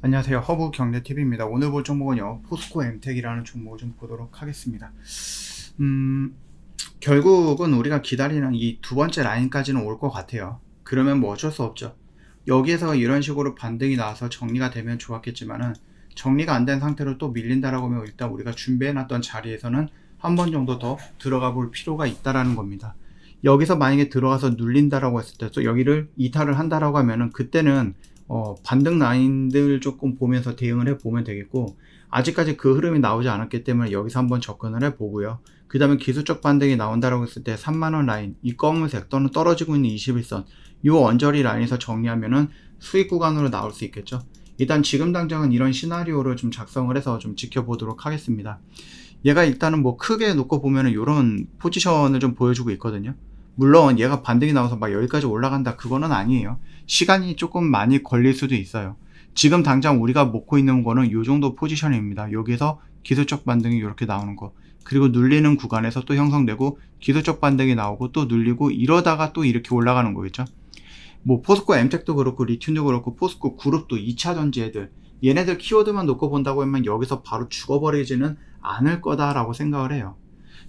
안녕하세요 허브 경제TV입니다 오늘 볼 종목은요 포스코 엠텍이라는 종목을 좀 보도록 하겠습니다 음 결국은 우리가 기다리는 이 두 번째 라인까지는 올 것 같아요 그러면 뭐 어쩔 수 없죠 여기에서 이런 식으로 반등이 나와서 정리가 되면 좋았겠지만은 정리가 안 된 상태로 또 밀린다라고 하면 일단 우리가 준비해놨던 자리에서는 한 번 정도 더 들어가 볼 필요가 있다라는 겁니다 여기서 만약에 들어가서 눌린다라고 했을 때도 여기를 이탈을 한다라고 하면은 그때는 어, 반등 라인들 조금 보면서 대응을 해 보면 되겠고 아직까지 그 흐름이 나오지 않았기 때문에 여기서 한번 접근을 해 보고요. 그 다음에 기술적 반등이 나온다라고 했을 때 3만원 라인, 이 검은색 또는 떨어지고 있는 21선, 이 언저리 라인에서 정리하면은 수익 구간으로 나올 수 있겠죠. 일단 지금 당장은 이런 시나리오를 좀 작성을 해서 좀 지켜보도록 하겠습니다. 얘가 일단은 뭐 크게 놓고 보면은 이런 포지션을 좀 보여주고 있거든요. 물론 얘가 반등이 나와서 막 여기까지 올라간다 그거는 아니에요 시간이 조금 많이 걸릴 수도 있어요 지금 당장 우리가 먹고 있는 거는 이 정도 포지션입니다 여기서 기술적 반등이 이렇게 나오는 거 그리고 눌리는 구간에서 또 형성되고 기술적 반등이 나오고 또 눌리고 이러다가 또 이렇게 올라가는 거겠죠 뭐 포스코 엠텍도 그렇고 리튬도 그렇고 포스코 그룹도 2차전지 애들 얘네들 키워드만 놓고 본다고 하면 여기서 바로 죽어버리지는 않을 거다라고 생각을 해요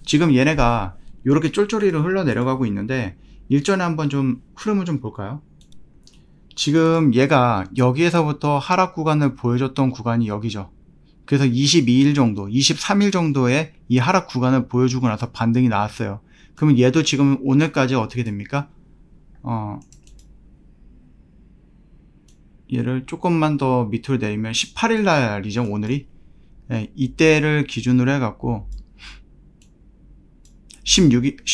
지금 얘네가 이렇게 쫄쫄이로 흘러내려가고 있는데 일전에 한번 좀 흐름을 좀 볼까요? 지금 얘가 여기에서부터 하락 구간을 보여줬던 구간이 여기죠. 그래서 22일 정도, 23일 정도에 이 하락 구간을 보여주고 나서 반등이 나왔어요. 그러면 얘도 지금 오늘까지 어떻게 됩니까? 어, 얘를 조금만 더 밑으로 내리면 18일 날이죠, 오늘이. 네, 이때를 기준으로 해갖고 16일,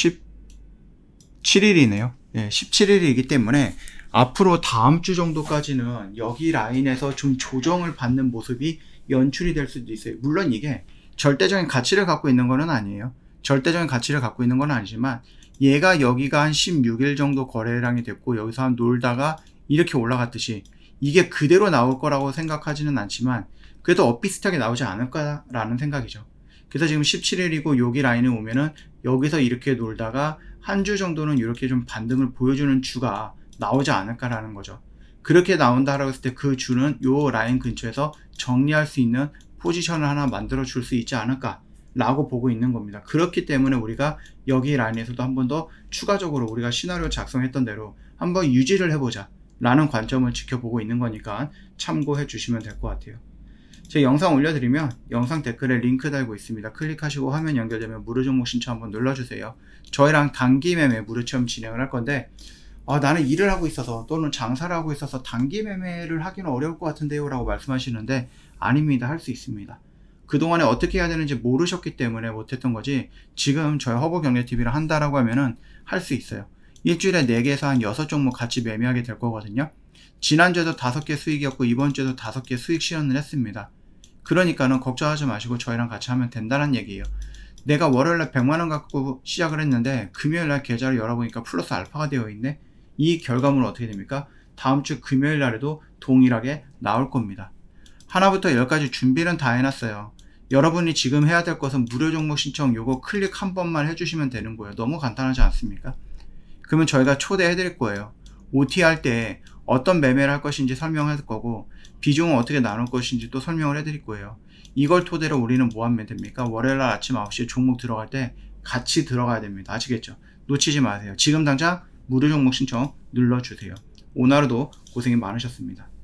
17일이네요. 예, 17일이기 때문에 앞으로 다음 주 정도까지는 여기 라인에서 좀 조정을 받는 모습이 연출이 될 수도 있어요. 물론 이게 절대적인 가치를 갖고 있는 것은 아니에요. 절대적인 가치를 갖고 있는 건 아니지만 얘가 여기가 한 16일 정도 거래량이 됐고 여기서 한 놀다가 이렇게 올라갔듯이 이게 그대로 나올 거라고 생각하지는 않지만 그래도 엇비슷하게 나오지 않을까라는 생각이죠. 그래서 지금 17일이고 여기 라인에 오면은 여기서 이렇게 놀다가 한 주 정도는 이렇게 좀 반등을 보여주는 주가 나오지 않을까라는 거죠. 그렇게 나온다라고 했을 때 그 주는 요 라인 근처에서 정리할 수 있는 포지션을 하나 만들어 줄 수 있지 않을까 라고 보고 있는 겁니다. 그렇기 때문에 우리가 여기 라인에서도 한 번 더 추가적으로 우리가 시나리오 작성했던 대로 한번 유지를 해보자 라는 관점을 지켜보고 있는 거니까 참고해 주시면 될 것 같아요. 제 영상 올려드리면 영상 댓글에 링크 달고 있습니다. 클릭하시고 화면 연결되면 무료 종목 신청 한번 눌러주세요. 저희랑 단기 매매 무료 체험 진행을 할 건데 아, 나는 일을 하고 있어서 또는 장사를 하고 있어서 단기 매매를 하기는 어려울 것 같은데요 라고 말씀하시는데 아닙니다. 할 수 있습니다. 그동안에 어떻게 해야 되는지 모르셨기 때문에 못했던 거지 지금 저희 허브경제 t v 를 한다라고 하면은 할 수 있어요. 일주일에 4개에서 한 6종목 같이 매매하게 될 거거든요. 지난주에도 5개 수익이었고 이번주에도 5개 수익 실현을 했습니다. 그러니까는 걱정하지 마시고 저희랑 같이 하면 된다는 얘기예요. 내가 월요일날 100만원 갖고 시작을 했는데 금요일날 계좌를 열어보니까 플러스 알파가 되어 있네. 이결과물 어떻게 됩니까? 다음 주 금요일 날에도 동일하게 나올 겁니다. 하나부터 열까지 준비는 다 해놨어요. 여러분이 지금 해야 될 것은 무료 종목 신청 요거 클릭 한 번만 해주시면 되는 거예요. 너무 간단하지 않습니까? 그러면 저희가 초대해드릴 거예요. OT 할 때 어떤 매매를 할 것인지 설명할 거고 비중은 어떻게 나눌 것인지 또 설명을 해드릴 거예요. 이걸 토대로 우리는 뭐 하면 됩니까? 월요일날 아침 9시에 종목 들어갈 때 같이 들어가야 됩니다. 아시겠죠? 놓치지 마세요. 지금 당장 무료 종목 신청 눌러주세요. 오늘 하루도 고생이 많으셨습니다.